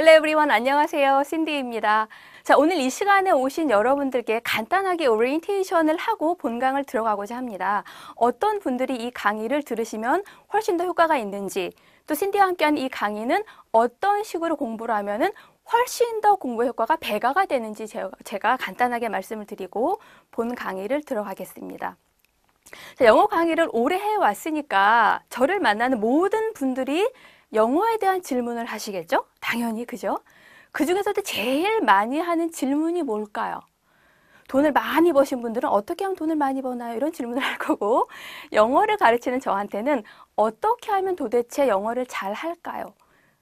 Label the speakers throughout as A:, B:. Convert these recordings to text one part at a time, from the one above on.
A: 할로 에브리원 안녕하세요. 신디입니다. 자, 오늘 이 시간에 오신 여러분들께 간단하게 오리엔테이션을 하고 본강을 들어가고자 합니다. 어떤 분들이 이 강의를 들으시면 훨씬 더 효과가 있는지 또 신디와 함께한 이 강의는 어떤 식으로 공부를 하면은 훨씬 더 공부 효과가 배가가 되는지 제가 간단하게 말씀을 드리고 본 강의를 들어가겠습니다. 자, 영어 강의를 오래 해왔으니까 저를 만나는 모든 분들이 영어에 대한 질문을 하시겠죠? 당연히 그죠? 그 중에서도 제일 많이 하는 질문이 뭘까요? 돈을 많이 버신 분들은 어떻게 하면 돈을 많이 버나요? 이런 질문을 할 거고 영어를 가르치는 저한테는 어떻게 하면 도대체 영어를 잘 할까요?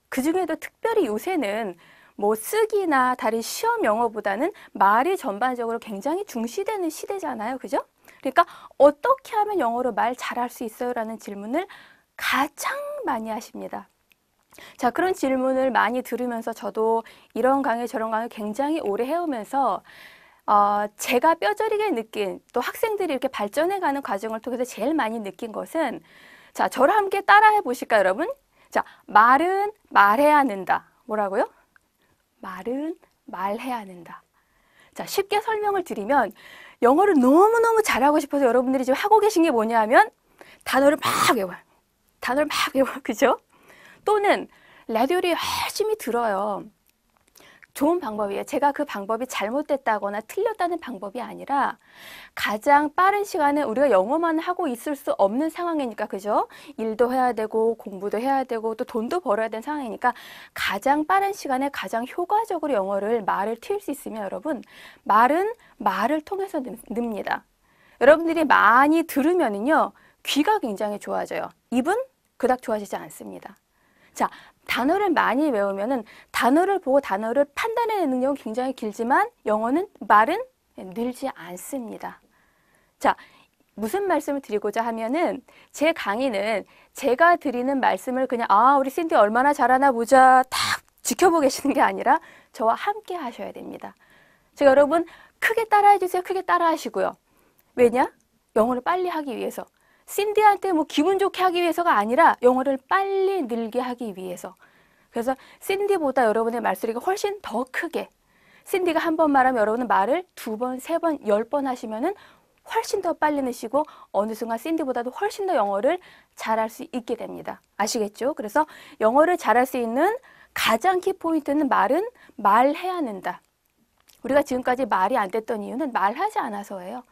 A: 그 중에도 특별히 요새는 뭐 쓰기나 다른 시험 영어보다는 말이 전반적으로 굉장히 중시되는 시대잖아요. 그죠? 그러니까 어떻게 하면 영어로 말 잘할 수 있어요? 라는 질문을 가장 많이 하십니다. 자, 그런 질문을 많이 들으면서 저도 이런 강의 저런 강의 굉장히 오래 해오면서 어, 제가 뼈저리게 느낀 또 학생들이 이렇게 발전해가는 과정을 통해서 제일 많이 느낀 것은 자, 저를 함께 따라해 보실까요, 여러분? 자, 말은 말해야 는다. 뭐라고요? 말은 말해야 는다. 자, 쉽게 설명을 드리면 영어를 너무너무 잘하고 싶어서 여러분들이 지금 하고 계신 게 뭐냐 하면 단어를 막 외워요. 단어를 막 외워요. 그죠? 또는 라디오를 열심히 들어요. 좋은 방법이에요. 제가 그 방법이 잘못됐다거나 틀렸다는 방법이 아니라 가장 빠른 시간에 우리가 영어만 하고 있을 수 없는 상황이니까 그죠? 일도 해야 되고 공부도 해야 되고 또 돈도 벌어야 되는 상황이니까 가장 빠른 시간에 가장 효과적으로 영어를 말을 틀울수 있으면 여러분 말은 말을 통해서 늡니다. 여러분들이 많이 들으면은요 귀가 굉장히 좋아져요. 입은 그닥 좋아지지 않습니다. 자, 단어를 많이 외우면은 단어를 보고 단어를 판단하는 능력은 굉장히 길지만 영어는 말은 늘지 않습니다. 자, 무슨 말씀을 드리고자 하면은 제 강의는 제가 드리는 말씀을 그냥 아, 우리 샌디 얼마나 잘하나 보자 딱 지켜보고 계시는 게 아니라 저와 함께 하셔야 됩니다. 제가 여러분 크게 따라해 주세요. 크게 따라 하시고요. 왜냐? 영어를 빨리 하기 위해서. 신디한테 뭐 기분 좋게 하기 위해서가 아니라 영어를 빨리 늘게 하기 위해서. 그래서 신디보다 여러분의 말소리가 훨씬 더 크게 신디가 한 번 말하면 여러분은 말을 두 번, 세 번, 열 번 하시면은 훨씬 더 빨리 느시고 어느 순간 신디보다도 훨씬 더 영어를 잘할 수 있게 됩니다. 아시겠죠? 그래서 영어를 잘할 수 있는 가장 키 포인트는 말은 말해야 된다 우리가 지금까지 말이 안 됐던 이유는 말하지 않아서예요.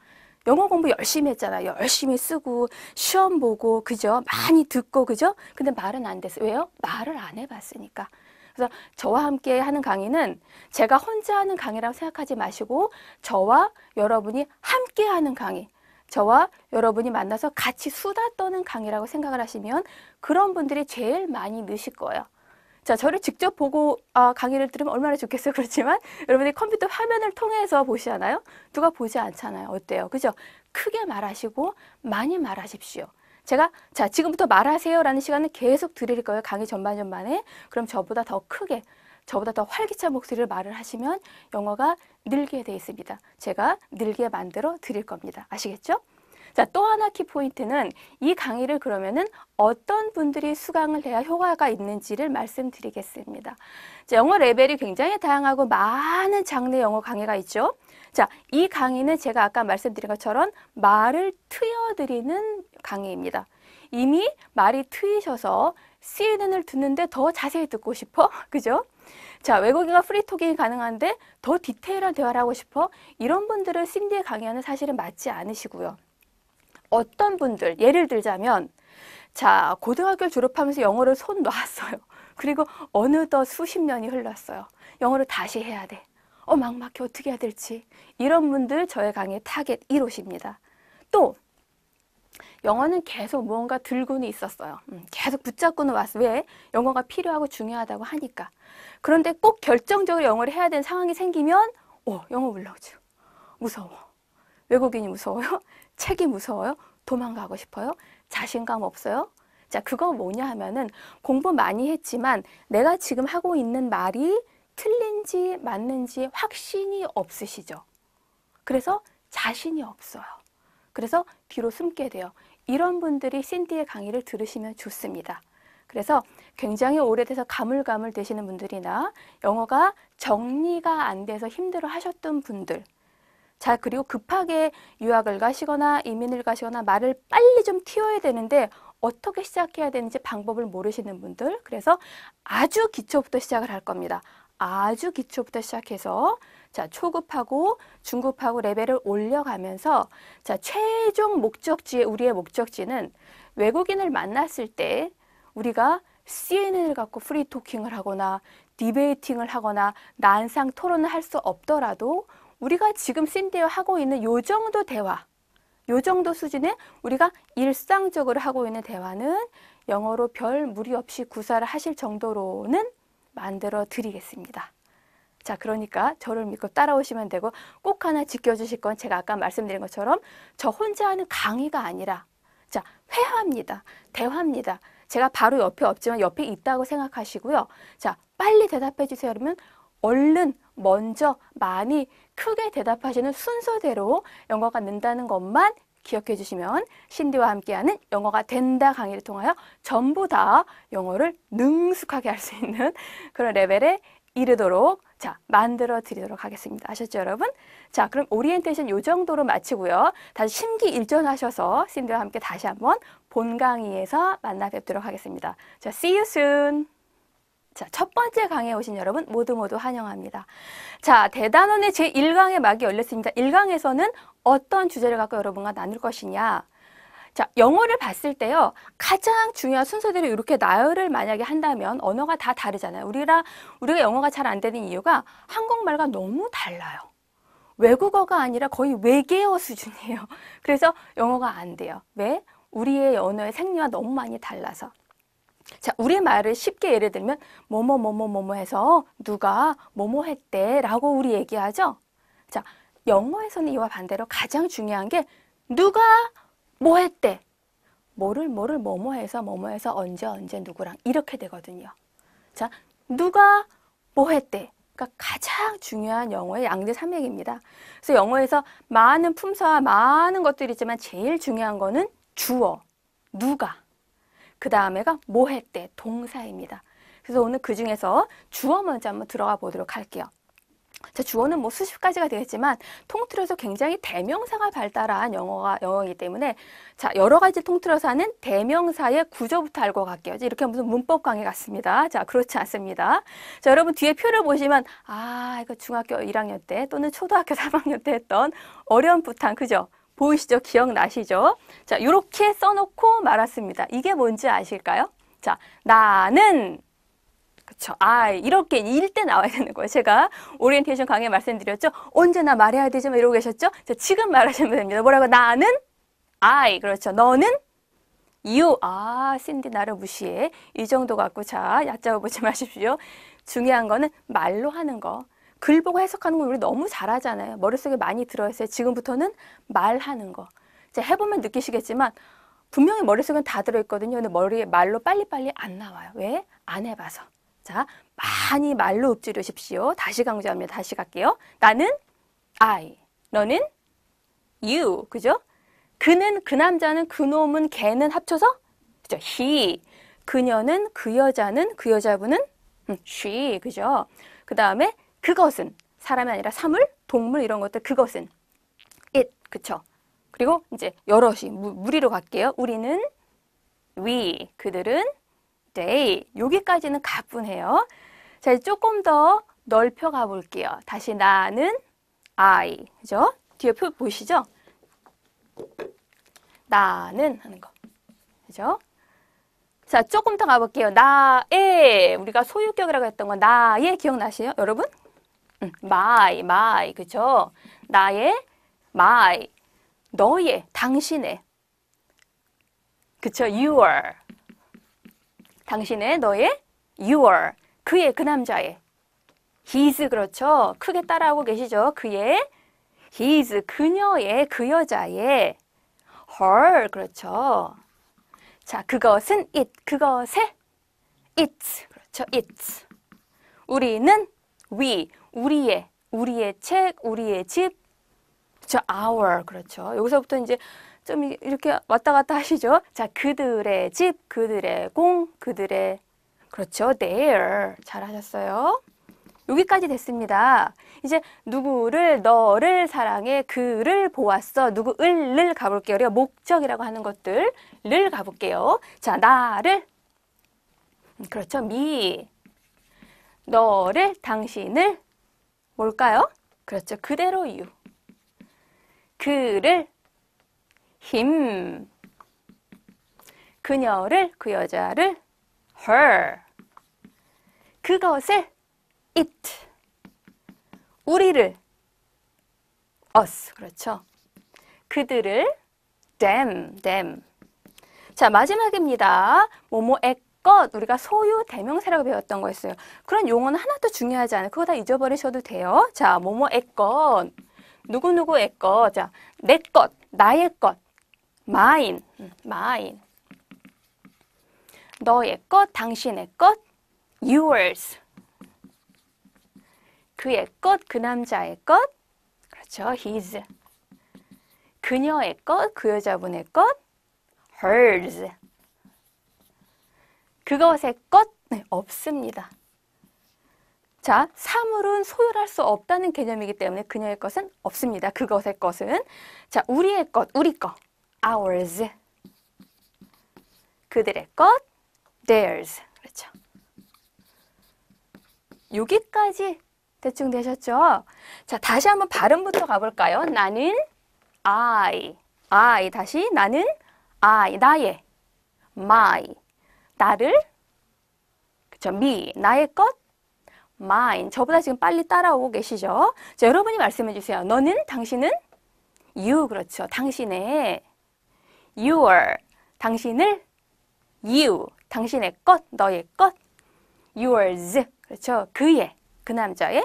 A: 영어 공부 열심히 했잖아요. 열심히 쓰고 시험 보고 그죠? 많이 듣고 그죠? 근데 말은 안 됐어요. 왜요? 말을 안 해봤으니까. 그래서 저와 함께 하는 강의는 제가 혼자 하는 강의라고 생각하지 마시고 저와 여러분이 함께 하는 강의, 저와 여러분이 만나서 같이 수다 떠는 강의라고 생각을 하시면 그런 분들이 제일 많이 느실 거예요. 자, 저를 직접 보고 아, 강의를 들으면 얼마나 좋겠어요. 그렇지만 여러분이 컴퓨터 화면을 통해서 보시잖아요. 누가 보지 않잖아요. 어때요? 그죠? 크게 말하시고 많이 말하십시오. 제가 자, 지금부터 말하세요라는 시간을 계속 드릴 거예요. 강의 전반 전반에. 그럼 저보다 더 크게 저보다 더 활기찬 목소리를 말을 하시면 영어가 늘게 되어 있습니다. 제가 늘게 만들어 드릴 겁니다. 아시겠죠? 자, 또 하나 키포인트는 이 강의를 그러면은 어떤 분들이 수강을 해야 효과가 있는지를 말씀드리겠습니다. 자, 영어 레벨이 굉장히 다양하고 많은 장르의 영어 강의가 있죠. 자, 이 강의는 제가 아까 말씀드린 것처럼 말을 트여드리는 강의입니다. 이미 말이 트이셔서 CNN을 듣는데 더 자세히 듣고 싶어? 그죠? 자, 외국인과 프리토킹이 가능한데 더 디테일한 대화를 하고 싶어? 이런 분들은 심디의 강의와는 사실은 맞지 않으시고요. 어떤 분들 예를 들자면 자 고등학교 졸업하면서 영어를 손 놨어요. 그리고 어느덧 수십 년이 흘렀어요. 영어를 다시 해야 돼. 어 막막해 어떻게 해야 될지 이런 분들 저의 강의 타겟 1호십니다. 또 영어는 계속 무언가 들고는 있었어요. 음, 계속 붙잡고는 왔어. 왜? 영어가 필요하고 중요하다고 하니까. 그런데 꼭 결정적으로 영어를 해야 되는 상황이 생기면 오, 어, 영어 올라오죠. 무서워. 외국인이 무서워요. 책이 무서워요? 도망가고 싶어요? 자신감 없어요? 자, 그거 뭐냐 하면은 공부 많이 했지만 내가 지금 하고 있는 말이 틀린지 맞는지 확신이 없으시죠. 그래서 자신이 없어요. 그래서 뒤로 숨게 돼요. 이런 분들이 신디의 강의를 들으시면 좋습니다. 그래서 굉장히 오래돼서 가물가물 되시는 분들이나 영어가 정리가 안 돼서 힘들어 하셨던 분들 자, 그리고 급하게 유학을 가시거나 이민을 가시거나 말을 빨리 좀 튀어야 되는데 어떻게 시작해야 되는지 방법을 모르시는 분들 그래서 아주 기초부터 시작을 할 겁니다. 아주 기초부터 시작해서 자 초급하고 중급하고 레벨을 올려가면서 자 최종 목적지에 우리의 목적지는 외국인을 만났을 때 우리가 CNN을 갖고 프리토킹을 하거나 디베이팅을 하거나 난상 토론을 할 수 없더라도 우리가 지금 씬디와 하고 있는 요 정도 대화, 요 정도 수준의 우리가 일상적으로 하고 있는 대화는 영어로 별 무리 없이 구사를 하실 정도로는 만들어 드리겠습니다. 자, 그러니까 저를 믿고 따라오시면 되고 꼭 하나 지켜주실 건 제가 아까 말씀드린 것처럼 저 혼자 하는 강의가 아니라 자, 회화입니다. 대화입니다. 제가 바로 옆에 없지만 옆에 있다고 생각하시고요. 자, 빨리 대답해 주세요. 그러면 얼른 먼저 많이 크게 대답하시는 순서대로 영어가 는다는 것만 기억해 주시면 신디와 함께하는 영어가 된다 강의를 통하여 전부 다 영어를 능숙하게 할 수 있는 그런 레벨에 이르도록 자 만들어 드리도록 하겠습니다. 아셨죠 여러분? 자 그럼 오리엔테이션 요 정도로 마치고요. 다시 심기일전하셔서 신디와 함께 다시 한번 본 강의에서 만나 뵙도록 하겠습니다. 자 see you soon! 자, 첫 번째 강의에 오신 여러분 모두 모두 환영합니다. 자, 대단원의 제1강의 막이 열렸습니다. 1강에서는 어떤 주제를 갖고 여러분과 나눌 것이냐. 자, 영어를 봤을 때요. 가장 중요한 순서대로 이렇게 나열을 만약에 한다면 언어가 다 다르잖아요. 우리라 우리가 영어가 잘 안 되는 이유가 한국말과 너무 달라요. 외국어가 아니라 거의 외계어 수준이에요. 그래서 영어가 안 돼요. 왜? 우리의 언어의 생리와 너무 많이 달라서. 자, 우리 말을 쉽게 예를 들면 뭐뭐 뭐뭐 뭐 해서 누가 뭐뭐 했대라고 우리 얘기하죠. 자, 영어에서는 이와 반대로 가장 중요한 게 누가 뭐 했대. 뭐를 뭐를 뭐뭐 해서 뭐뭐 해서 언제 언제 누구랑 이렇게 되거든요. 자, 누가 뭐 했대. 그러니까 가장 중요한 영어의 양대 삼맥입니다. 그래서 영어에서 많은 품사와 많은 것들이 있지만 제일 중요한 거는 주어, 누가, 그 다음에가 모할 때 동사입니다. 그래서 오늘 그 중에서 주어 먼저 한번 들어가 보도록 할게요. 자, 주어는 뭐 수십 가지가 되겠지만 통틀어서 굉장히 대명사가 발달한 영어가 영어이기 때문에 자, 여러 가지 통틀어서 하는 대명사의 구조부터 알고 갈게요. 이렇게 무슨 문법 강의 같습니다. 자, 그렇지 않습니다. 자, 여러분 뒤에 표를 보시면 아, 이거 중학교 1학년 때 또는 초등학교 3학년 때 했던 어려운 부탄 그죠? 보이시죠? 기억나시죠? 자, 요렇게 써놓고 말았습니다. 이게 뭔지 아실까요? 자, 나는 그렇죠. 아, 이렇게 일 때 나와야 되는 거예요. 제가 오리엔테이션 강의에 말씀드렸죠. 언제나 말해야 되지만 뭐 이러고 계셨죠? 자, 지금 말하시면 됩니다. 뭐라고? 나는 I. 그렇죠. 너는 you. 아, 신디 나를 무시해. 이 정도 갖고 자, 얕잡아 보지 마십시오. 중요한 거는 말로 하는 거. 글 보고 해석하는 건 우리 너무 잘하잖아요. 머릿속에 많이 들어있어요. 지금부터는 말하는 거. 이제 해보면 느끼시겠지만 분명히 머릿속엔 다 들어있거든요. 근데 머리에 말로 빨리빨리 안 나와요. 왜? 안 해봐서. 자, 많이 말로 읊조르십시오 다시 강조합니다. 다시 갈게요. 나는 I, 너는 you, 그죠? 그는 그 남자는 그놈은 걔는 합쳐서 그죠? he, 그녀는 그 여자는 그 여자분은 음, she, 그죠? 그 다음에 그것은 사람이 아니라 사물, 동물 이런 것들 그것은 it 그쵸? 그리고 이제 여럿이 무, 리로 갈게요. 우리는 we 그들은 they 여기까지는 가뿐해요. 자 조금 더 넓혀 가볼게요. 다시 나는 I 그죠? 뒤에 표 보시죠? 이 나는 하는 거 그죠? 자, 조금 더 가볼게요. 나의, 우리가 소유격이라고 했던 건 나의 기억나시요 여러분? 음, my, my, 그쵸? 나의, my, 너의, 당신의. 그쵸? your. 당신의, 너의, your. 그의, 그 남자의. his, 그렇죠? 크게 따라하고 계시죠? 그의, his, 그녀의, 그 여자의. her, 그렇죠? 자, 그것은 it, 그것의, i t 그렇죠? i t 우리는 we, 우리의, 우리의 책, 우리의 집, 그렇죠? our, 그렇죠? 여기서부터 이제 좀 이렇게 왔다 갔다 하시죠? 자, 그들의 집, 그들의 공, 그들의, 그렇죠? their. 잘 하셨어요. 여기까지 됐습니다. 이제 누구를 너를 사랑해 그를 보았어 누구을 를 가볼게요. 우리가 목적이라고 하는 것들 를 가볼게요. 자 나를 음, 그렇죠. 미 너를 당신을 뭘까요? 그렇죠. 그대로 유 그를 힘. 그녀를, 그 여자를 her. 그것을 it. 우리를 us. 그렇죠. 그들을 them, them. 자, 마지막입니다. 모모의 것 우리가 소유 대명사라고 배웠던 거였어요. 그런 용어는 하나도 중요하지 않아요. 그거 다 잊어버리셔도 돼요. 자, 뭐뭐의 것, 누구누구의 것, 자, 내 것, 나의 것, mine, 음, 너의 것, 당신의 것, yours. 그의 것, 그 남자의 것, 그렇죠, his. 그녀의 것, 그 여자분의 것, hers. 그것의 것? 네, 없습니다. 자, 사물은 소멸할 수 없다는 개념이기 때문에 그녀의 것은 없습니다. 그것의 것은 자, 우리의 것, 우리 것, ours. 그들의 것, theirs. 그렇죠. 여기까지 대충 되셨죠? 자, 다시 한번 발음부터 가볼까요? 나는 I, I 다시 나는 I, 나의, my. 나를 그쵸 me 나의 것 mine 저보다 지금 빨리 따라오고 계시죠? 자, 여러분이 말씀해 주세요. 너는 당신은 you 그렇죠. 당신의 your 당신을 you 당신의 것 너의 것 yours 그렇죠. 그의 그 남자의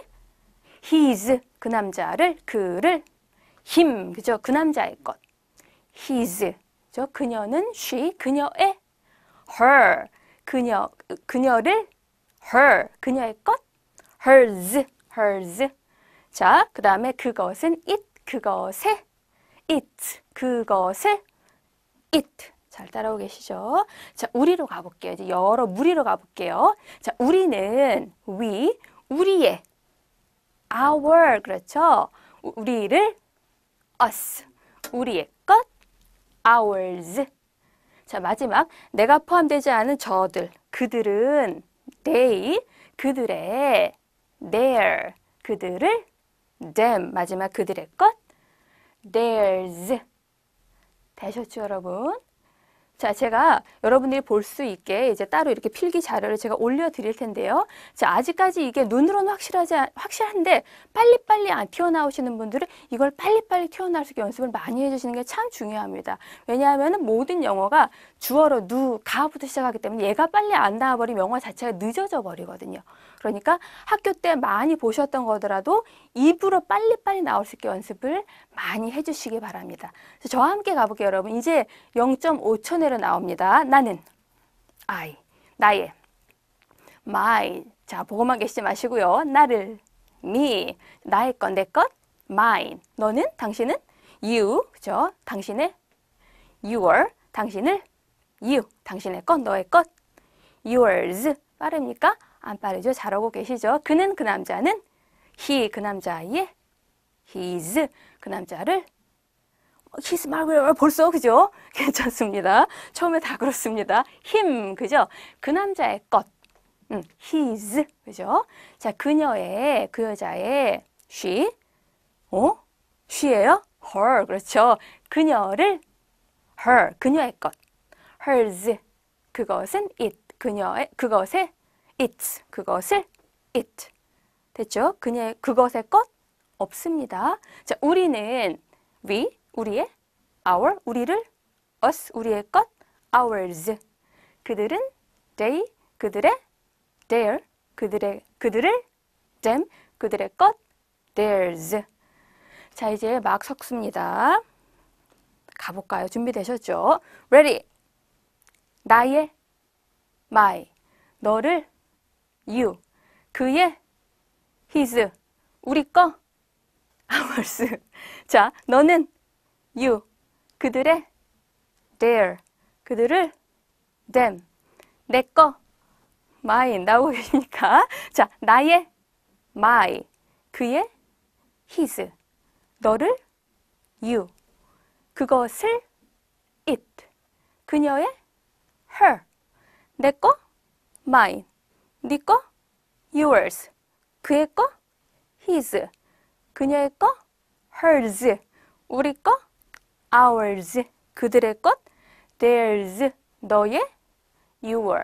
A: his 그 남자를 그를 him 그죠. 그 남자의 것 his 그죠 그녀는 she 그녀의 her 그녀 그녀를 her 그녀의 것 hers hers 자 그다음에 그것은 it 그것의 it 그것의 it 잘 따라오고 계시죠? 자, 우리로 가볼게요. 이제 여러 무리로 가볼게요. 자, 우리는 we, 우리의, our, 그렇죠? 우리를 us, 우리의 것, ours, 자, 마지막 내가 포함되지 않은 저들, 그들은 they, 그들의 their, 그들을 them, 마지막 그들의 것 theirs 되셨죠, 여러분? 자, 제가 여러분들이 볼 수 있게 이제 따로 이렇게 필기 자료를 제가 올려 드릴 텐데요. 자, 아직까지 이게 눈으로는 확실하지 확실한데 빨리빨리 안 튀어나오시는 분들은 이걸 빨리빨리 튀어나올 수 있게 연습을 많이 해 주시는 게 참 중요합니다. 왜냐하면 모든 영어가 주어로 누, 가부터 시작하기 때문에 얘가 빨리 안 나와 버리면 영어 자체가 늦어져 버리거든요. 그러니까 학교 때 많이 보셨던 거더라도 입으로 빨리빨리 나올 수 있게 연습을 많이 해주시기 바랍니다. 저와 함께 가볼게요, 여러분. 이제 0.5초 내로 나옵니다. 나는 I, 나의, my. 자, 보고만 계시지 마시고요. 나를, me, 나의 것, 내 것, mine. 너는, 당신은, you, 그죠? 당신의, your, 당신을, you, 당신의 것, 너의 것, yours. 빠릅니까? 안 빠르죠? 잘하고 계시죠? 그는 그 남자는 he 그남자의 his 그 남자를 his 말요 벌써 그죠? 괜찮습니다. 처음에 다 그렇습니다. him 그죠? 그 남자의 것 음, his 그죠? 자 그녀의 그 여자의 she 어? she예요? her 그렇죠? 그녀를 her 그녀의 것 hers 그것은 it 그녀의 그것의 it 그것을 it 됐죠? 그녀의 그것의 것 없습니다. 자, 우리는 we 우리의 our 우리를 us 우리의 것 ours 그들은 they 그들의 their 그들의 그들을 them 그들의 것 theirs 자 이제 막 섞습니다. 가볼까요? 준비되셨죠? Ready 나의 my 너를 you 그의 his 우리 거 ours 자 너는 you 그들의 their 그들을 them 내 거 mine 나오고 계십니까? 자 나의 my 그의 his 너를 you 그것을 it 그녀의 her 내 거 mine 네 거? yours. 그의 거? his. 그녀의 거? hers. 우리 거? ours. 그들의 것? theirs. 너의? your.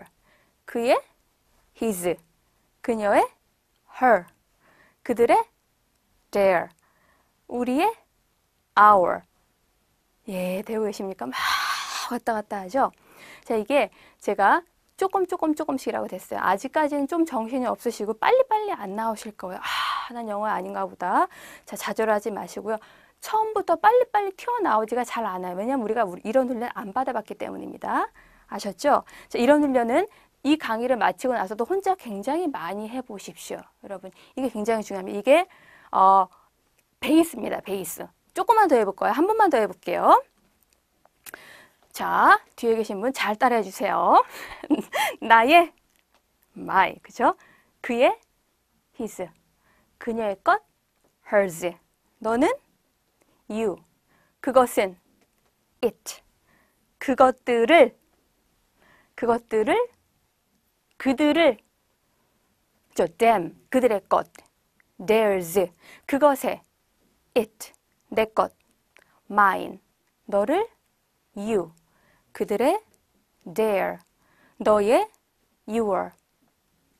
A: 그의? his. 그녀의? her. 그들의? their. 우리의? our. 예, 되고 계십니까? 막 왔다 갔다 하죠? 자, 이게 제가 조금 조금 조금씩이라고 됐어요. 아직까지는 좀 정신이 없으시고 빨리빨리 안 나오실 거예요. 아, 난 영어 아닌가 보다. 자, 좌절하지 마시고요. 처음부터 빨리빨리 튀어나오지가 잘안 해요. 왜냐면 우리가 이런 훈련 안 받아봤기 때문입니다. 아셨죠? 자, 이런 훈련은 이 강의를 마치고 나서도 혼자 굉장히 많이 해보십시오. 여러분, 이게 굉장히 중요합니다. 이게, 어, 베이스입니다. 베이스. 조금만 더 해볼 거예요. 한 번만 더 해볼게요. 자, 뒤에 계신 분 잘 따라해 주세요. 나의 my, 그죠? 그의 his, 그녀의 것 hers, 너는 you, 그것은 it, 그것들을, 그것들을, 그들을, 저 them, 그들의 것, theirs, 그것의 it, 내 것, mine, 너를 you, 그들의 their, 너의 your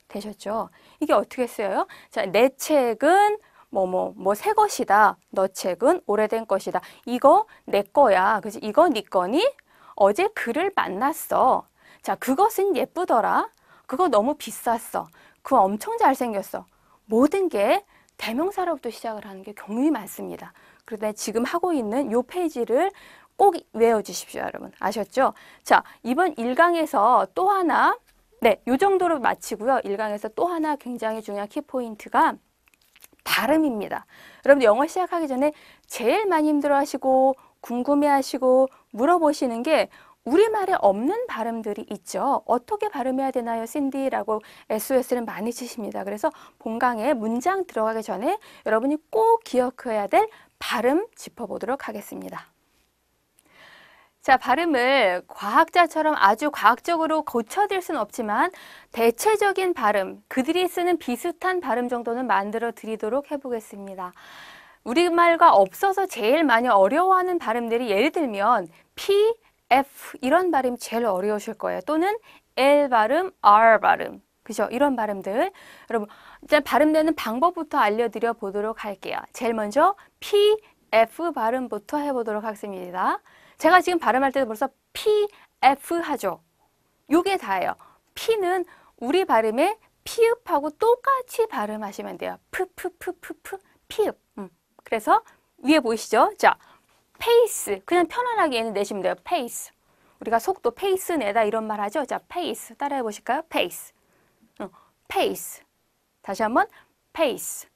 A: 되셨죠? 이게 어떻게 쓰여요? 자, 내 책은 뭐 뭐 뭐새 뭐 것이다. 너 책은 오래된 것이다. 이거 내 거야. 그래 이거 네 거니? 어제 그를 만났어. 자, 그것은 예쁘더라. 그거 너무 비쌌어. 그 엄청 잘생겼어. 모든 게 대명사로부터 시작을 하는 게 경우이 많습니다. 그런데 지금 하고 있는 요 페이지를 꼭 외워주십시오, 여러분. 아셨죠? 자, 이번 1강에서 또 하나, 네, 요 정도로 마치고요. 1강에서 또 하나 굉장히 중요한 키포인트가 발음입니다. 여러분 영어 시작하기 전에 제일 많이 힘들어하시고 궁금해하시고 물어보시는 게 우리말에 없는 발음들이 있죠. 어떻게 발음해야 되나요, 신디라고 SOS를 많이 치십니다. 그래서 본강에 문장 들어가기 전에 여러분이 꼭 기억해야 될 발음 짚어보도록 하겠습니다. 자, 발음을 과학자처럼 아주 과학적으로 고쳐질 수는 없지만 대체적인 발음, 그들이 쓰는 비슷한 발음 정도는 만들어 드리도록 해보겠습니다. 우리말과 없어서 제일 많이 어려워하는 발음들이 예를 들면 P, F 이런 발음 제일 어려우실 거예요. 또는 L 발음, R 발음. 그죠? 이런 발음들. 여러분, 일단 발음되는 방법부터 알려드려 보도록 할게요. 제일 먼저 P, F 발음부터 해보도록 하겠습니다. 제가 지금 발음할 때도 벌써 PF 하죠. 요게 다예요. P는 우리 발음에 피읍하고 똑같이 발음하시면 돼요. 푸푸푸푸푸 피읍. 음. 그래서 위에 보이시죠? 자, 페이스. 그냥 편안하게 얘는 내시면 돼요. 페이스. 우리가 속도 페이스 내다 이런 말 하죠. 자, 페이스. 따라해 보실까요? 페이스. 페이스. 음. 다시 한번 페이스.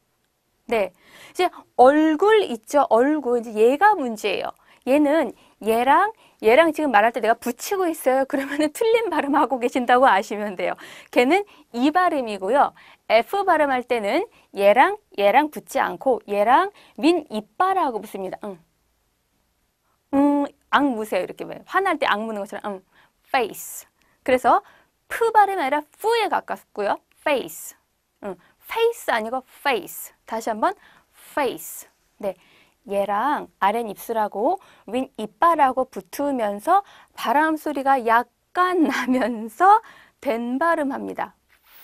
A: 네. 이제 얼굴 있죠? 얼굴. 이제 얘가 문제예요. 얘는 얘랑 얘랑 지금 말할 때 내가 붙이고 있어요. 그러면 틀린 발음하고 계신다고 아시면 돼요. 걔는 이 발음이고요. F 발음할 때는 얘랑 얘랑 붙지 않고 얘랑 민 이빨하고 붙습니다. 응. 응, 악 무세요. 이렇게 화날 때악 무는 것처럼 응, face. 그래서 푸 발음이 아니라 푸에 가깝고요. face. 응, face 아니고 face. 다시 한번 face. 네. 얘랑 아랫 입술하고 윗 이빨하고 붙으면서 바람 소리가 약간 나면서 된 발음합니다.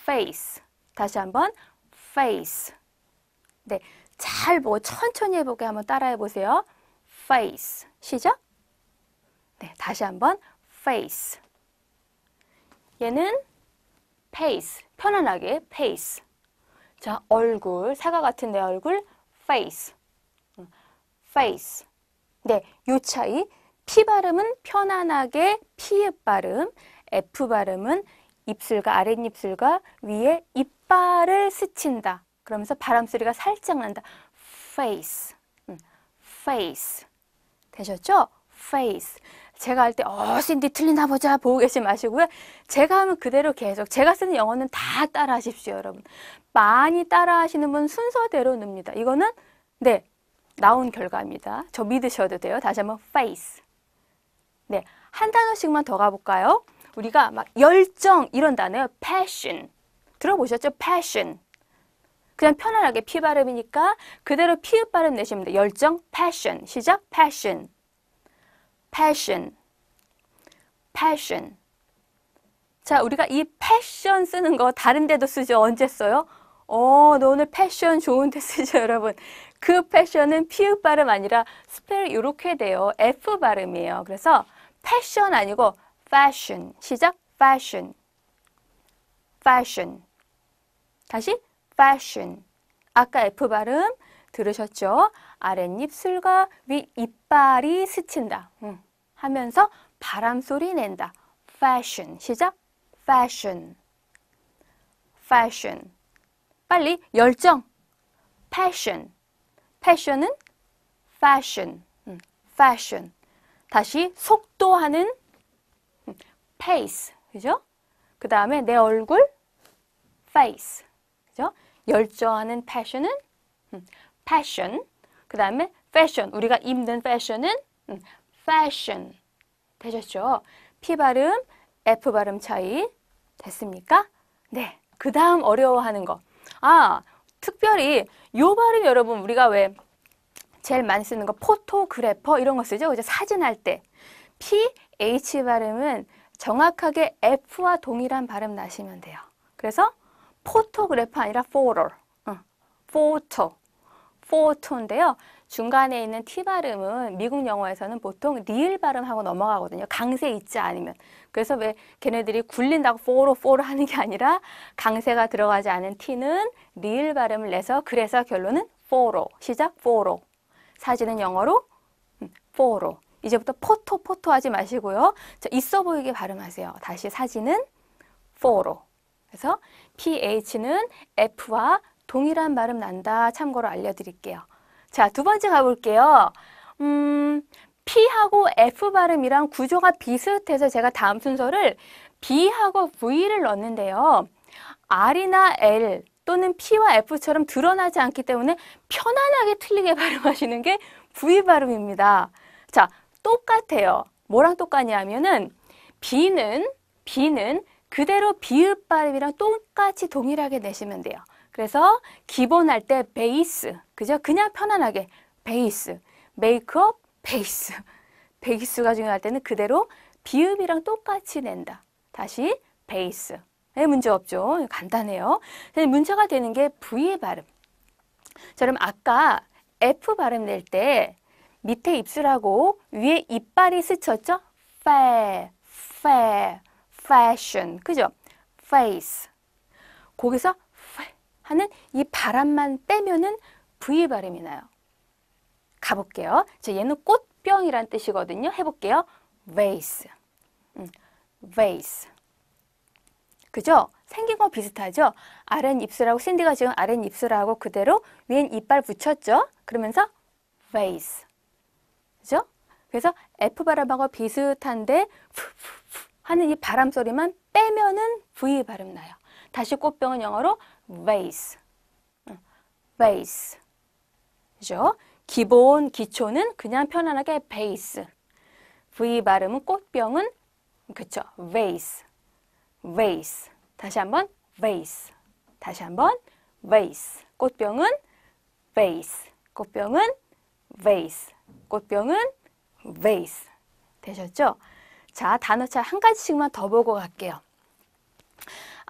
A: face. 다시 한번 face. 네, 잘뭐 천천히 해보게 한번 따라해 보세요. face. 시작. 네, 다시 한번 face. 얘는 pace. 편안하게 pace. 자, 얼굴, 사과 같은 내 얼굴 face. face. 네, 요 차이. P 발음은 편안하게 P의 발음, F 발음은 입술과 아랫입술과 위에 이빨을 스친다. 그러면서 바람 소리가 살짝 난다. face, 음, face. 되셨죠? face. 제가 할 때 어, 신디 틀리나 보자 보고 계시지 마시고요. 제가 하면 그대로 계속 제가 쓰는 영어는 다 따라 하십시오, 여러분. 많이 따라 하시는 분 순서대로 늡니다. 이거는 네, 나온 결과입니다. 저 믿으셔도 돼요. 다시 한번 face. 네, 한 단어씩만 더 가볼까요? 우리가 막 열정 이런 단어요. passion. 들어보셨죠? passion. 그냥 편안하게 피 발음이니까 그대로 피 발음 내시면 돼요. 열정, passion. 시작, passion. passion. passion. 자, 우리가 이 패션 쓰는 거 다른 데도 쓰죠. 언제 써요? 어, 너 오늘 패션 좋은데 쓰죠, 여러분. 그 패션은 피읖 발음 아니라 스펠 이렇게 돼요. F 발음이에요. 그래서 패션 아니고 fashion. 시작 fashion. fashion. 다시 fashion. 아까 F 발음 들으셨죠? 아랫입술과 윗이빨이 스친다. 음. 하면서 바람 소리 낸다. fashion. 시작 fashion. fashion. 빨리 열정. passion. 패션은 fashion, 음, fashion. 다시 속도하는 음, pace, 그죠? 그 다음에 내 얼굴 face, 그죠? 열정하는 패션은 음, passion. 그 다음에 패션, 우리가 입는 패션은 fashion. 되셨죠? P 발음, F 발음 차이 됐습니까? 네. 그 다음 어려워하는 거. 아, 특별히 요 발음 여러분 우리가 왜 제일 많이 쓰는 거 포토그래퍼 이런 거 쓰죠. 이제 사진 할 때. P, H 발음은 정확하게 F와 동일한 발음 나시면 돼요. 그래서 포토그래퍼 아니라 포로. 포토. 포토인데요. 중간에 있는 T 발음은 미국 영어에서는 보통 리을 발음하고 넘어가거든요. 강세 있지 않으면. 그래서 왜 걔네들이 굴린다고 포로 포로 하는 게 아니라 강세가 들어가지 않은 T는 리을 발음을 내서 그래서 결론은 포로 시작 포로 사진은 영어로 음, 포로 이제부터 포토 포토 하지 마시고요. 자, 있어 보이게 발음하세요. 다시 사진은 포로 그래서 PH는 F와 동일한 발음 난다 참고로 알려드릴게요. 자, 두 번째 가볼게요. 음, P하고 F 발음이랑 구조가 비슷해서 제가 다음 순서를 B하고 V를 넣는데요. R이나 L 또는 P와 F처럼 드러나지 않기 때문에 편안하게 틀리게 발음하시는 게 V 발음입니다. 자, 똑같아요. 뭐랑 똑같냐면은 B는 B는 그대로 비읍 발음이랑 똑같이 동일하게 내시면 돼요. 그래서 기본 할때 베이스, 그죠? 그냥 편안하게 베이스, 메이크업, 베이스. 베이스가 중요할 때는 그대로 비읍이랑 똑같이 낸다. 다시 베이스. 네, 문제 없죠? 간단해요. 네, 문제가 되는 게 V의 발음. 자, 그럼 아까 F 발음 낼 때 밑에 입술하고 위에 이빨이 스쳤죠? fair, f a fashion. 그죠? face. 거기서 하는 이 바람만 빼면은 V 발음이 나요. 가볼게요. 자, 얘는 꽃병이란 뜻이거든요. 해볼게요. vase, 음, vase. 그죠? 생긴 거 비슷하죠? 아랫 입술하고 신디가 지금 아랫 입술하고 그대로 위엔 이빨 붙였죠? 그러면서 vase, 그죠? 그래서 F 발음하고 비슷한데 하는 이 바람 소리만 빼면은 V 발음 나요. 다시 꽃병은 영어로 base, base. 그죠? 기본 기초는 그냥 편안하게 base. V 발음은 꽃병은 그쵸? vase, vase. 다시 한번 vase. 다시 한번 vase. 꽃병은 vase. 꽃병은 vase. 꽃병은 vase. 되셨죠? 자, 단어차 한 가지씩만 더 보고 갈게요.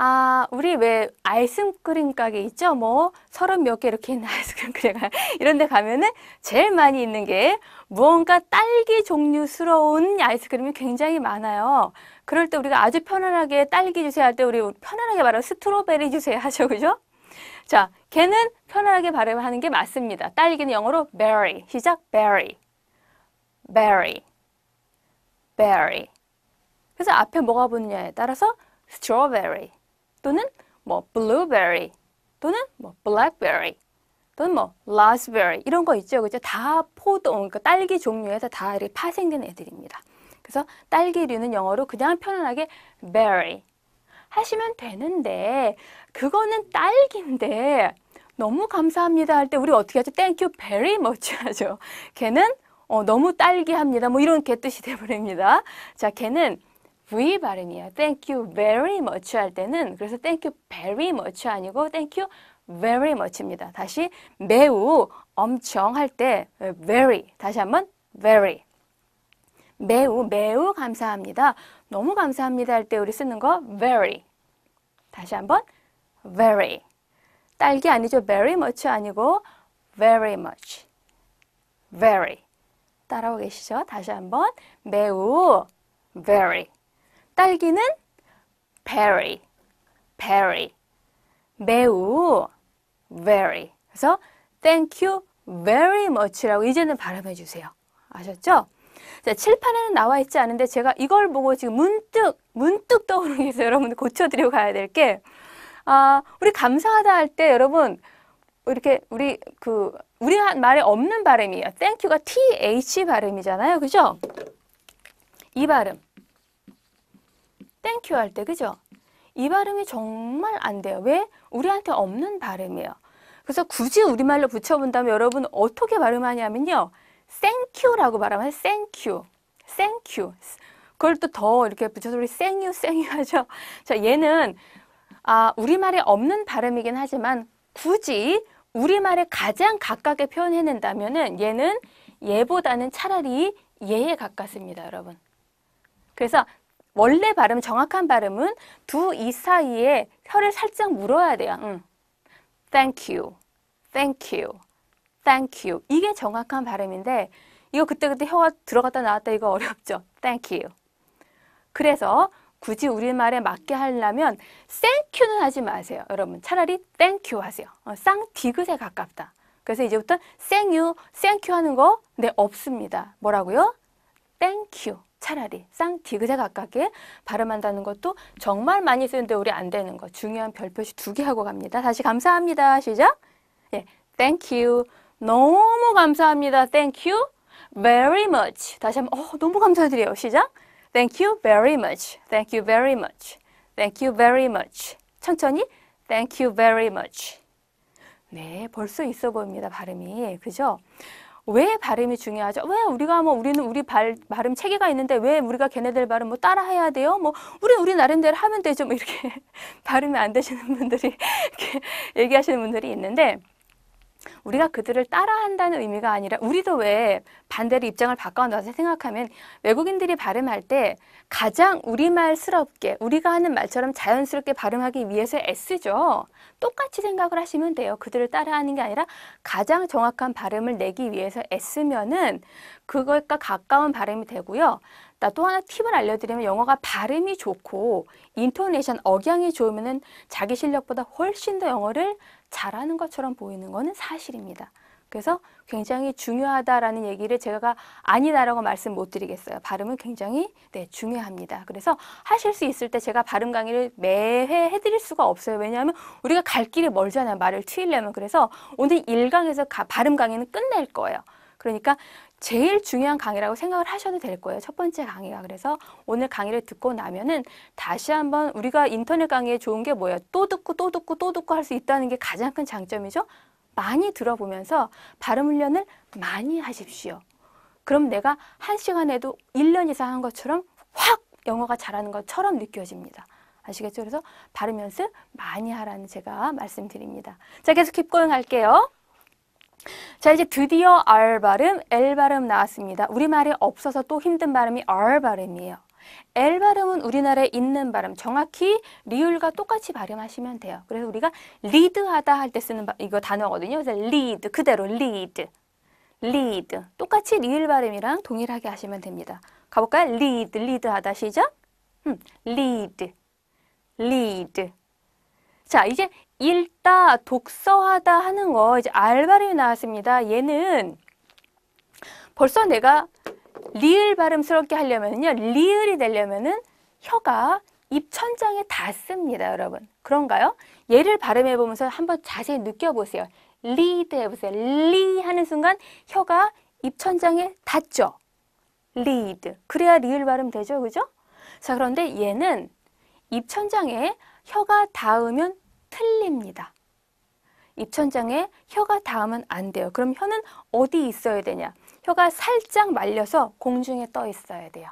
A: 아, 우리 왜 아이스크림 가게 있죠? 뭐, 서른 몇 개 이렇게 있는 아이스크림 그래가 이런 데 가면은 제일 많이 있는 게 무언가 딸기 종류스러운 아이스크림이 굉장히 많아요. 그럴 때 우리가 아주 편안하게 딸기 주세요 할 때 우리 편안하게 말하면 스트로베리 주세요 하죠. 그죠? 자, 걔는 편안하게 발음하는 게 맞습니다. 딸기는 영어로 berry. 시작 berry. berry. berry. 그래서 앞에 뭐가 붙냐에 따라서 strawberry. 또는 뭐 blueberry 또는 뭐 blackberry 또는 뭐 raspberry 이런 거 있죠. 그죠? 다 포도, 어, 그러니까 딸기 종류에서 다 이렇게 파생된 애들입니다. 그래서 딸기류는 영어로 그냥 편안하게 berry 하시면 되는데 그거는 딸기인데 너무 감사합니다 할 때 우리 어떻게 하죠? 땡큐 베리 멋지 하죠. 걔는 어, 너무 딸기 합니다. 뭐 이런 개 뜻이 돼버립니다. 자, 걔는 V 발음이야. Thank you very much 할 때는 그래서 thank you very much 아니고 thank you very much입니다. 다시 매우 엄청 할 때 very 다시 한번 very 매우 매우 감사합니다. 너무 감사합니다 할 때 우리 쓰는 거 very 다시 한번 very 딸기 아니죠. very much 아니고 very much very 따라오 계시죠? 다시 한번 매우 very 딸기는 berry, berry. 매우 very. 그래서 thank you very much라고 이제는 발음해 주세요. 아셨죠? 자, 칠판에는 나와 있지 않은데 제가 이걸 보고 지금 문득 문득 떠오르는 게 있어요. 여러분들 고쳐드리고 가야 될 게, 아, 우리 감사하다 할 때 여러분 이렇게 우리 그 우리 말에 없는 발음이에요. thank you가 th 발음이잖아요. 그죠? 이 발음. 땡큐 할 때 그죠? 이 발음이 정말 안 돼요. 왜? 우리한테 없는 발음이에요. 그래서 굳이 우리말로 붙여본다면 여러분 어떻게 발음하냐면요. 땡큐라고 발음하요 땡큐. 땡큐. 그걸 또 더 이렇게 붙여서 우리 쌩유 쌩유 하죠. 자, 얘는 아, 우리말에 없는 발음이긴 하지만 굳이 우리말에 가장 가깝게 표현해낸다면은 얘는 얘보다는 차라리 얘에 가깝습니다, 여러분. 그래서 원래 발음, 정확한 발음은 두 이 사이에 혀를 살짝 물어야 돼요. 응. Thank you, thank you, thank you. 이게 정확한 발음인데 이거 그때그때 혀가 들어갔다 나왔다 이거 어렵죠. Thank you. 그래서 굳이 우리말에 맞게 하려면 땡큐는 하지 마세요. 여러분 차라리 땡큐 하세요. 어, 쌍디귿에 가깝다. 그래서 이제부터 땡유, 땡큐 하는 거 네, 없습니다. 뭐라고요? 땡큐. 차라리 쌍디귿에가깝게 발음한다는 것도 정말 많이 쓰는데 우리 안 되는 거 중요한 별표시 두 개 하고 갑니다. 다시 감사합니다. 시작. 예, thank you. 너무 감사합니다. thank you very much. 다시 한번 어, 너무 감사드려요. 시작. thank you very much. thank you very much. thank you very much. 천천히 thank you very much. 네, 벌써 있어 보입니다. 발음이. 그죠? 왜 발음이 중요하죠? 왜 우리가 뭐 우리는 우리 발, 발음 체계가 있는데 왜 우리가 걔네들 발음 뭐 따라 해야 돼요? 뭐 우리 우리 나름대로 하면 되죠. 뭐 이렇게 발음이 안 되시는 분들이 이렇게 얘기하시는 분들이 있는데 우리가 그들을 따라한다는 의미가 아니라 우리도 왜 반대로 입장을 바꿔놔서 생각하면 외국인들이 발음할 때 가장 우리말스럽게 우리가 하는 말처럼 자연스럽게 발음하기 위해서 애쓰죠. 똑같이 생각을 하시면 돼요. 그들을 따라하는 게 아니라 가장 정확한 발음을 내기 위해서 애쓰면은 그것과 가까운 발음이 되고요. 나 또 하나 팁을 알려드리면 영어가 발음이 좋고 인토네이션 억양이 좋으면은 자기 실력보다 훨씬 더 영어를 잘하는 것처럼 보이는 것은 사실입니다. 그래서 굉장히 중요하다라는 얘기를 제가 아니다라고 말씀 못 드리겠어요. 발음은 굉장히 네, 중요합니다. 그래서 하실 수 있을 때 제가 발음 강의를 매회 해드릴 수가 없어요. 왜냐하면 우리가 갈 길이 멀잖아요. 말을 트이려면. 그래서 오늘 일강에서 발음 강의는 끝낼 거예요. 그러니까 제일 중요한 강의라고 생각을 하셔도 될 거예요. 첫 번째 강의가. 그래서 오늘 강의를 듣고 나면은 다시 한번 우리가 인터넷 강의에 좋은 게 뭐예요? 또 듣고 또 듣고 또 듣고 할 수 있다는 게 가장 큰 장점이죠. 많이 들어보면서 발음 훈련을 많이 하십시오. 그럼 내가 한 시간에도 일 년 이상 한 것처럼 확 영어가 잘하는 것처럼 느껴집니다. 아시겠죠? 그래서 발음 연습 많이 하라는 제가 말씀드립니다. 자, 계속 킵고잉 할게요. 자 이제 드디어 R 발음, L 발음 나왔습니다. 우리말에 없어서 또 힘든 발음이 R 발음이에요. L 발음은 우리나라에 있는 발음, 정확히 리을과 똑같이 발음하시면 돼요. 그래서 우리가 리드하다 할 때 쓰는 이거 단어거든요. 그래서 리드 그대로 리드, 리드 똑같이 리을 발음이랑 동일하게 하시면 됩니다. 가볼까요? 리드, 리드하다 시작. 음, 리드, 리드. 자 이제 읽다, 독서하다 하는 거 이제 알바음이 나왔습니다. 얘는 벌써 내가 리을 발음스럽게 하려면요. 리을이 되려면은 혀가 입천장에 닿습니다, 여러분. 그런가요? 얘를 발음해 보면서 한번 자세히 느껴보세요. 리드 해보세요. 리 하는 순간 혀가 입천장에 닿죠. 리드. 그래야 리을 발음 되죠, 그죠? 자, 그런데 얘는 입천장에 혀가 닿으면 틀립니다. 입천장에 혀가 닿으면 안 돼요. 그럼 혀는 어디 있어야 되냐? 혀가 살짝 말려서 공중에 떠 있어야 돼요.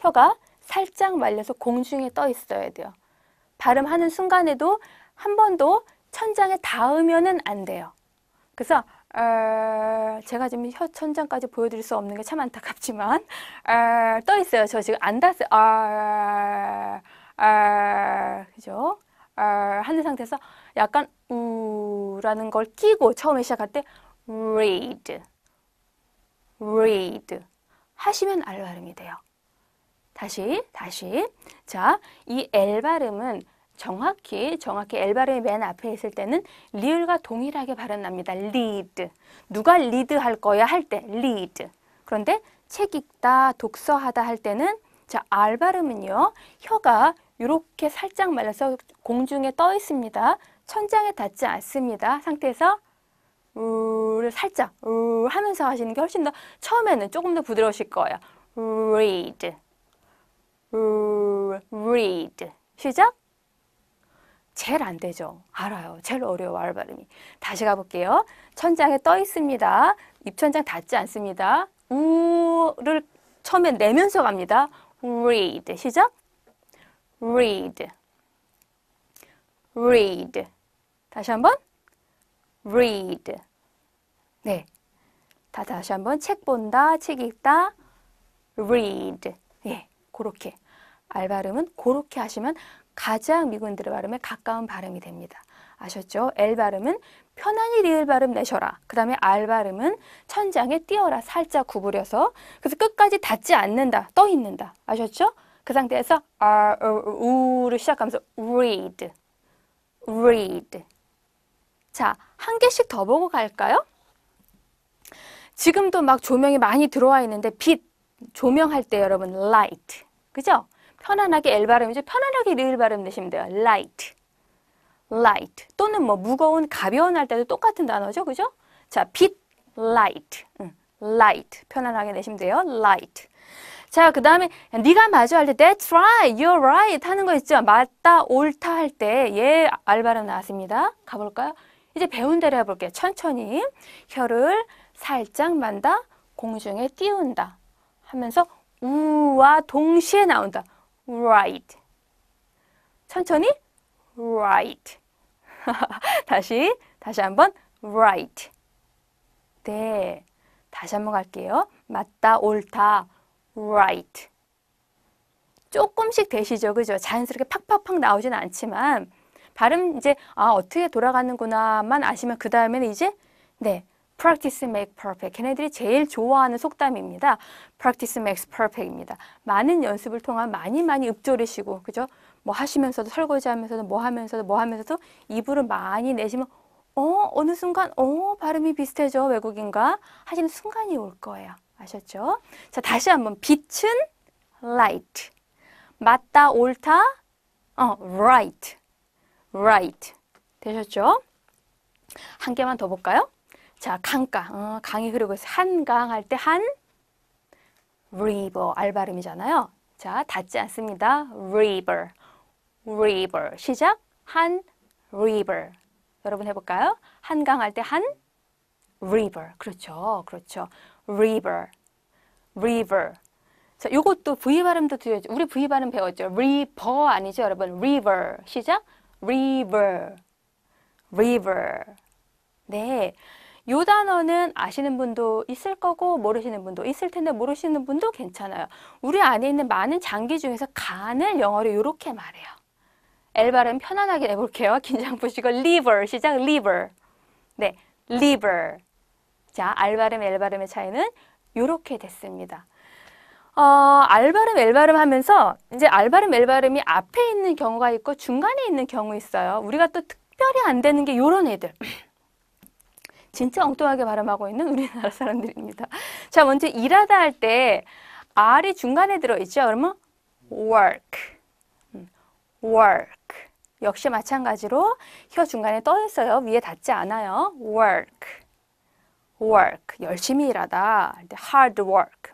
A: 혀가 살짝 말려서 공중에 떠 있어야 돼요. 발음하는 순간에도 한 번도 천장에 닿으면안 돼요. 그래서 어, 제가 지금 혀 천장까지 보여드릴 수 없는 게 참 안타깝지만 어, 떠 있어요. 저 지금 안 닿았어요. 어, 어, 그죠? r 아, 하는 상태에서 약간 우라는 걸 끼고 처음에 시작할 때 read, read 하시면 알 발음이 돼요. 다시, 다시. 자, 이 L 발음은 정확히, 정확히 L 발음이 맨 앞에 있을 때는 리을과 동일하게 발음납니다. lead. 누가 lead 할 거야 할때 lead. 그런데 책 읽다, 독서하다 할 때는 자, R 발음은요. 혀가 이렇게 살짝 말라서 공중에 떠 있습니다. 천장에 닿지 않습니다. 상태에서 우를 살짝 우 하면서 하시는 게 훨씬 더 처음에는 조금 더 부드러우실 거예요. read, read 시작. 제일 안 되죠. 알아요. 제일 어려워 알 발음이. 다시 가볼게요. 천장에 떠 있습니다. 입천장 닿지 않습니다. 우를 처음에 내면서 갑니다. read 시작. read, read. 다시 한번 read. 네. 다 다시 한번 책 본다, 책 읽다, read. 예, 그렇게. 알 발음은 그렇게 하시면 가장 미군들의 발음에 가까운 발음이 됩니다. 아셨죠? L 발음은 편안히 리을 발음 내셔라. 그 다음에 R 발음은 천장에 띄어라. 살짝 구부려서. 그래서 끝까지 닿지 않는다. 떠 있는다. 아셨죠? 그 상태에서 r, 어, u를 시작하면서 read, read. 자, 한 개씩 더 보고 갈까요? 지금도 막 조명이 많이 들어와 있는데 빛, 조명할 때 여러분 light, 그죠? 편안하게 L 발음이죠. 편안하게 리을 발음 내시면 돼요. light, light 또는 뭐 무거운 가벼운 할 때도 똑같은 단어죠, 그죠? 자, 빛, light, 응. light 편안하게 내시면 돼요. light 자, 그 다음에 네가 마주 할때 That's right, you're right 하는 거 있죠. 맞다, 옳다 할때 예, 알바로 나왔습니다. 가볼까요? 이제 배운 대로 해볼게요. 천천히 혀를 살짝 만다, 공중에 띄운다 하면서 우와 동시에 나온다. Right. 천천히 right. 다시 다시 한번 right. 네. 다시 한번 갈게요. 맞다, 옳다. right. 조금씩 되시죠. 그죠? 자연스럽게 팍팍팍 나오진 않지만 발음 이제 아 어떻게 돌아가는구나만 아시면 그 다음에는 이제 네 practice make perfect 걔네들이 제일 좋아하는 속담입니다. practice makes perfect입니다. 많은 연습을 통한 많이 많이 읊조리시고 그죠? 뭐 하시면서도 설거지하면서도 뭐 하면서도 뭐 하면서도 입으로 많이 내시면 어 어느 순간 어 발음이 비슷해져 외국인과 하시는 순간이 올 거예요. 아셨죠? 자, 다시 한번 빛은 light. 맞다, 옳다, 어, right. right. 되셨죠? 한 개만 더 볼까요? 자, 강가. 어, 강이 흐르고 있어 한강 할 때 한, river. 알 발음이잖아요. 자, 닿지 않습니다. river. river. 시작. 한, river. 여러분 해볼까요? 한강 할 때 한, river. 그렇죠. 그렇죠. river, river. 자, 요것도 V 발음도 들려죠 우리 V 발음 배웠죠. river 아니죠, 여러분? river. 시작. river, river. 네. 요 단어는 아시는 분도 있을 거고 모르시는 분도 있을 텐데 모르시는 분도 괜찮아요. 우리 안에 있는 많은 장기 중에서 간을 영어로 이렇게 말해요. L 발음 편안하게 해볼게요. 긴장 푸시고 liver 시작 liver 네 liver 자, 알 발음, 엘 발음의 차이는 이렇게 됐습니다. 어, 알 발음, 엘 발음 하면서 이제 알 발음, 엘 발음이 앞에 있는 경우가 있고 중간에 있는 경우 있어요. 우리가 또 특별히 안 되는 게 이런 애들. 진짜 엉뚱하게 발음하고 있는 우리나라 사람들입니다. 자, 먼저 일하다 할 때 R이 중간에 들어있죠. 그러면 work, 음, work. 역시 마찬가지로 혀 중간에 떠 있어요. 위에 닿지 않아요. work. work 열심히 일하다 hard work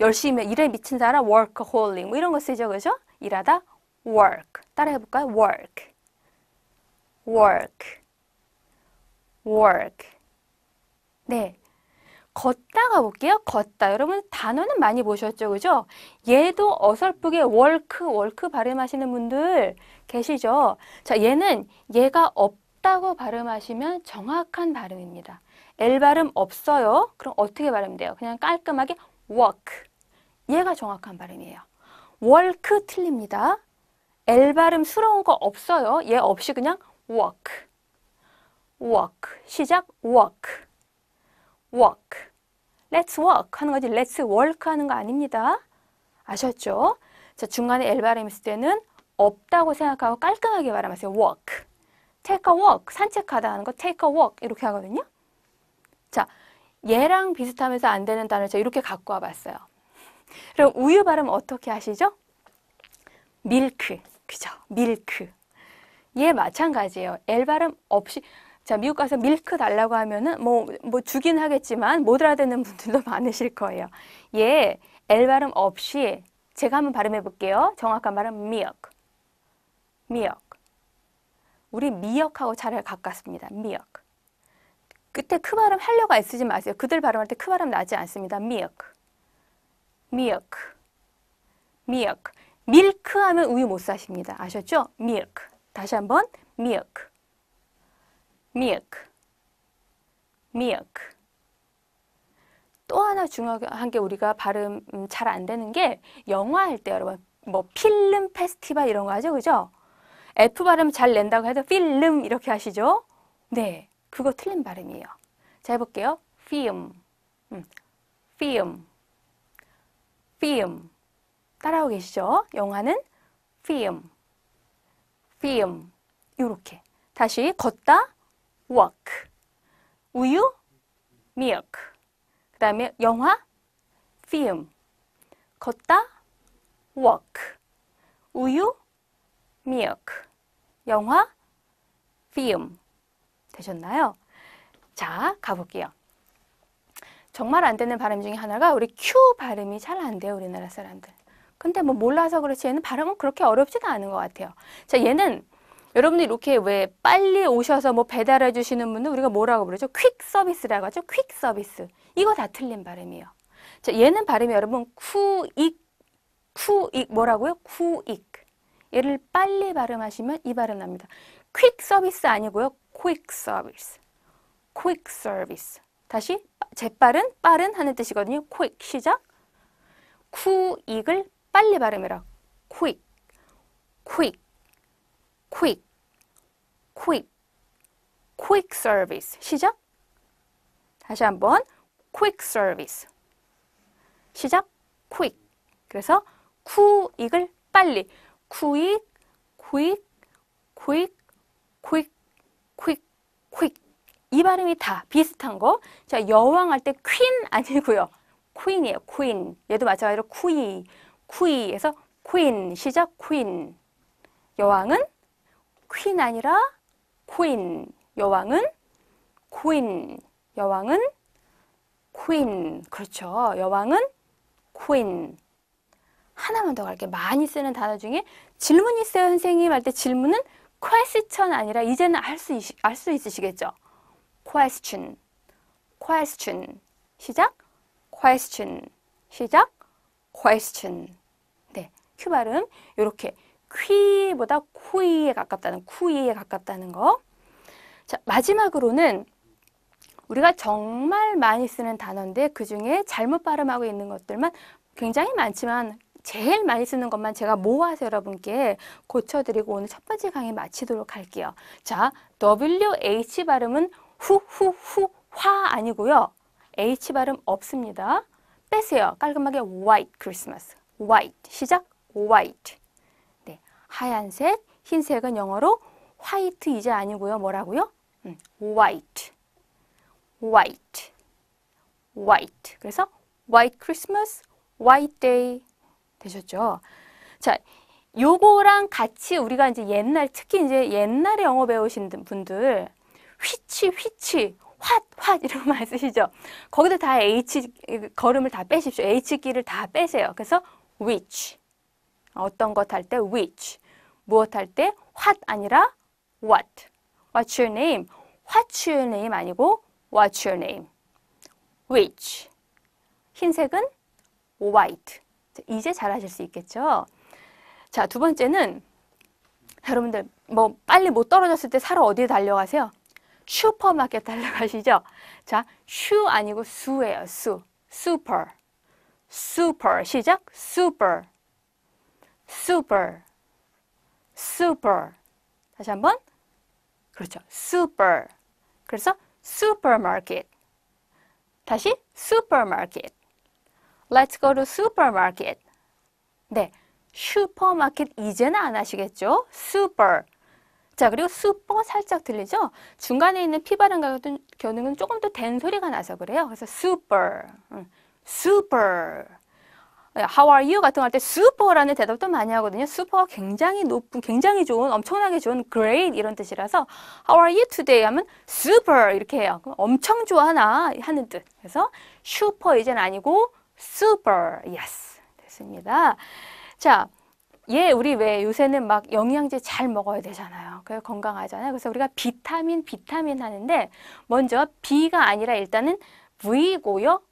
A: 열심히 일에 미친 사람 workaholic 뭐 이런 거 쓰죠 그죠? 일하다 work 따라해 볼까요? work work work 네 걷다 가볼게요. 걷다. 여러분 단어는 많이 보셨죠? 그죠? 얘도 어설프게 월크, 월크 발음하시는 분들 계시죠? 자, 얘는 얘가 없다고 발음하시면 정확한 발음입니다. L 발음 없어요. 그럼 어떻게 발음 돼요? 그냥 깔끔하게 walk. 얘가 정확한 발음이에요. walk 틀립니다. L 발음 스러운 거 없어요. 얘 없이 그냥 walk. walk. 시작 walk. walk. let's walk 하는 거지 let's walk 하는 거 아닙니다. 아셨죠? 자, 중간에 L 발음 있을 때는 없다고 생각하고 깔끔하게 발음하세요. walk. take a walk. 산책하다 하는 거 take a walk 이렇게 하거든요. 자, 얘랑 비슷하면서 안 되는 단어 제 이렇게 갖고 와봤어요. 그럼 우유 발음 어떻게 하시죠? 밀크, 그죠? 밀크. 얘 마찬가지예요. 엘 발음 없이 자 미국 가서 밀크 달라고 하면은 뭐뭐 뭐 주긴 하겠지만 못 알아듣는 분들도 많으실 거예요. 얘엘 발음 없이 제가 한번 발음해 볼게요. 정확한 발음 미역, 미역. 우리 미역하고 차례 가깝습니다. 미역. 그때 크 발음 하려고 애쓰지 마세요. 그들 발음할 때크 발음 나지 않습니다. milk, milk, milk. 밀크 하면 우유 못 사십니다. 아셨죠? milk. 다시 한번 milk, milk, milk. 또 하나 중요한 게 우리가 발음 음, 잘 안 되는 게 영화 할 때 여러분 뭐 필름 페스티벌 이런 거 하죠, 그죠? F 발음 잘 낸다고 해도 필름 이렇게 하시죠? 네. 그거 틀린 발음이에요. 자, 해볼게요. film, 음. film, film. 따라오고 계시죠? 영화는 film, film. 요렇게. 다시 걷다, walk. 우유, milk. 그 다음에 영화, film. 걷다, walk. 우유, milk. 영화, film. 되셨나요? 자, 가볼게요. 정말 안 되는 발음 중에 하나가 우리 Q 발음이 잘 안 돼요, 우리나라 사람들. 근데 뭐 몰라서 그렇지 얘는 발음은 그렇게 어렵지도 않은 것 같아요. 자, 얘는 여러분들 이렇게 왜 빨리 오셔서 뭐 배달해 주시는 분은 우리가 뭐라고 부르죠? 퀵 서비스라고 하죠. 퀵 서비스. 이거 다 틀린 발음이에요. 자, 얘는 발음이 여러분 쿠익 쿠익 뭐라고요? 쿠익. 얘를 빨리 발음하시면 이 발음 납니다. 퀵 서비스 아니고요. quick service. quick service. 다시 재빠른, 빠른 하는 뜻이거든요. quick 시작. quick을 빨리 발음해라. quick, quick, quick, quick, quick service. 시작. 다시 한번 quick service. 시작. quick. 그래서 quick을 빨리. quick, quick, quick, quick 퀵. 이 발음이 다 비슷한 거. 자, 여왕 할 때 퀸 아니고요. 퀸이에요. 퀸. 얘도 마찬가지로 쿠이. 쿠이에서 퀸. 시작 퀸. 여왕은 퀸 아니라 퀸. 여왕은 퀸. 여왕은 퀸. 그렇죠. 여왕은 퀸. 하나만 더 갈게. 많이 쓰는 단어 중에 질문 있어요, 선생님 할 때 질문은 question 아니라 이제는 알수 알 수 있으시겠죠? question, question 시작, question 시작, question 네, 큐 발음 이렇게 퀴보다 쿠이에 가깝다는 쿠이에 가깝다는 거. 자 마지막으로는 우리가 정말 많이 쓰는 단어인데 그 중에 잘못 발음하고 있는 것들만 굉장히 많지만 제일 많이 쓰는 것만 제가 모아서 여러분께 고쳐드리고 오늘 첫 번째 강의 마치도록 할게요. 자, WH 발음은 후후후화 아니고요. H 발음 없습니다. 빼세요. 깔끔하게 white 크리스마스. white 시작 white. 네. 하얀색, 흰색은 영어로 화이트 이제 아니고요. 뭐라고요? 음, white. white. white. 그래서 white Christmas, white day. 되셨죠? 자, 요거랑 같이 우리가 이제 옛날 특히 이제 옛날에 영어 배우신 분들 휘치 휘치 홧 홧 이런 말 쓰시죠. 거기다 다 h 걸음을 다 빼십시오. h 끼를 다 빼세요. 그래서 which 어떤 것 할 때 which 무엇 할때 what 아니라 what what's your name what's your name 아니고 what's your name which 흰색은 white 이제 잘하실 수 있겠죠. 자, 두 번째는 여러분들 뭐 빨리 못 떨어졌을 때 사러 어디에 달려가세요? 슈퍼마켓 달려가시죠. 자, 슈 아니고 수예요. 수. 슈퍼. 슈퍼 시작. 슈퍼. 슈퍼. 슈퍼. 다시 한번. 그렇죠. 슈퍼. 그래서 슈퍼마켓. 다시 슈퍼마켓. Let's go to supermarket. 네, 슈퍼마켓 이제는 안 하시겠죠? super. 자, 그리고 super 살짝 들리죠? 중간에 있는 피 발음 같은 경우는 조금 더 된 소리가 나서 그래요. 그래서 super, super. 네, how are you 같은 거 할때 super라는 대답도 많이 하거든요. super가 굉장히 높은, 굉장히 좋은, 엄청나게 좋은 great 이런 뜻이라서 How are you today 하면 super 이렇게 해요. 엄청 좋아하나 하는 뜻. 그래서 슈퍼 이제는 아니고 super. yes. 됐습니다. 자, 예, 우리 왜 요새는 막 영양제 잘 먹어야 되잖아요. 그래 건강하잖아요. 그래서 우리가 비타민, 비타민 하는데 먼저 B가 아니라 일단은 V고요.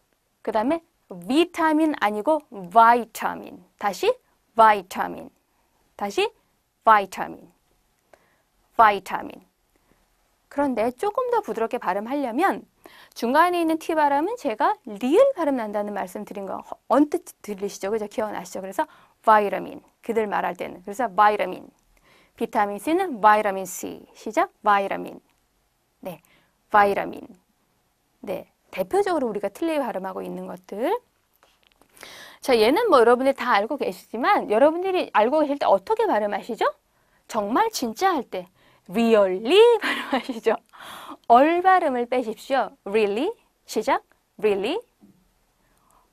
A: 그 다음에 비타민 아니고 바타민 다시 바타민 다시 바타민바타민 그런데 조금 더 부드럽게 발음하려면 중간에 있는 티 발음은 제가 리을 발음 난다는 말씀 드린 거 언뜻 들리시죠? 그죠? 기억나시죠? 그래서 바이러민 그들 말할 때는 그래서 바이러민 비타민 C는 바이러민 C 시작 바이러민 네 바이러민 네 대표적으로 우리가 틀리게 발음하고 있는 것들 자 얘는 뭐 여러분들 다 알고 계시지만 여러분들이 알고 계실 때 어떻게 발음하시죠? 정말 진짜 할 때 리얼리 발음하시죠? 얼 발음을 빼십시오. really 시작 really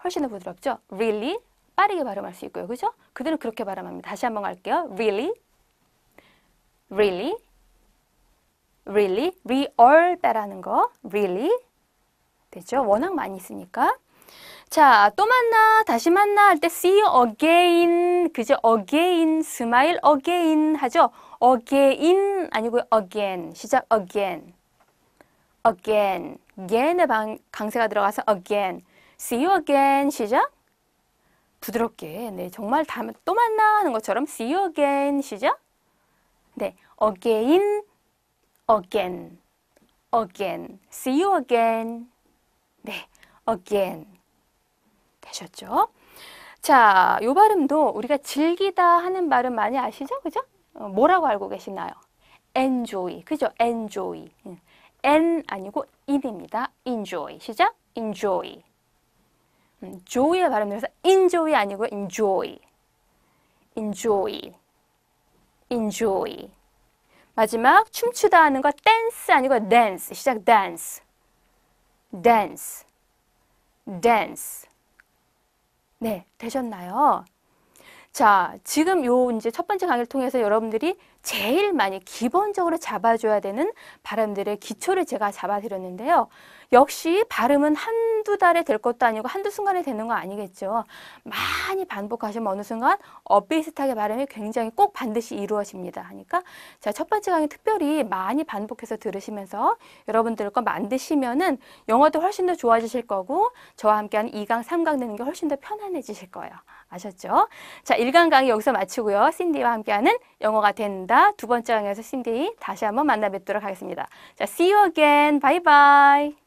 A: 훨씬 더 부드럽죠? really 빠르게 발음할 수 있고요. 그죠? 그대로 그렇게 발음합니다. 다시 한번 갈게요. really really really re얼 빼라는 거 really 됐죠? 워낙 많이 있으니까 자, 또 만나, 다시 만나 할 때 see you again, 그죠? again, smile again 하죠? again 아니고요, again, 시작 again. again. again의 방, 강세가 들어가서 again. see you again 시작. 부드럽게 네 정말 다음에 또 만나 하는 것처럼 see you again 시작. 네 again again again see you again 네 again 되셨죠? 자, 요 발음도 우리가 즐기다 하는 발음 많이 아시죠? 그죠? 뭐라고 알고 계시나요? enjoy. 그죠? enjoy. n 아니고 in입니다. enjoy. 시작. enjoy. 음, joy의 발음 들어서 enjoy 아니고 enjoy. enjoy. enjoy. 마지막 춤추다 하는 거 댄스 아니고 dance. 시작 dance. dance. dance. 네, 되셨나요? 자, 지금 요 이제 첫 번째 강의를 통해서 여러분들이 제일 많이 기본적으로 잡아줘야 되는 발음들의 기초를 제가 잡아드렸는데요. 역시 발음은 한두 달에 될 것도 아니고 한두 순간에 되는 거 아니겠죠. 많이 반복하시면 어느 순간 엇비슷하게 발음이 굉장히 꼭 반드시 이루어집니다. 하니까 그러니까 자, 첫 번째 강의 특별히 많이 반복해서 들으시면서 여러분들 거 만드시면은 영어도 훨씬 더 좋아지실 거고 저와 함께하는 2강, 3강 되는 게 훨씬 더 편안해지실 거예요. 아셨죠? 자, 1강 강의 여기서 마치고요. 신디와 함께하는 영어가 된다. 두 번째 강의에서 신디 다시 한번 만나 뵙도록 하겠습니다. 자, see you again. Bye bye.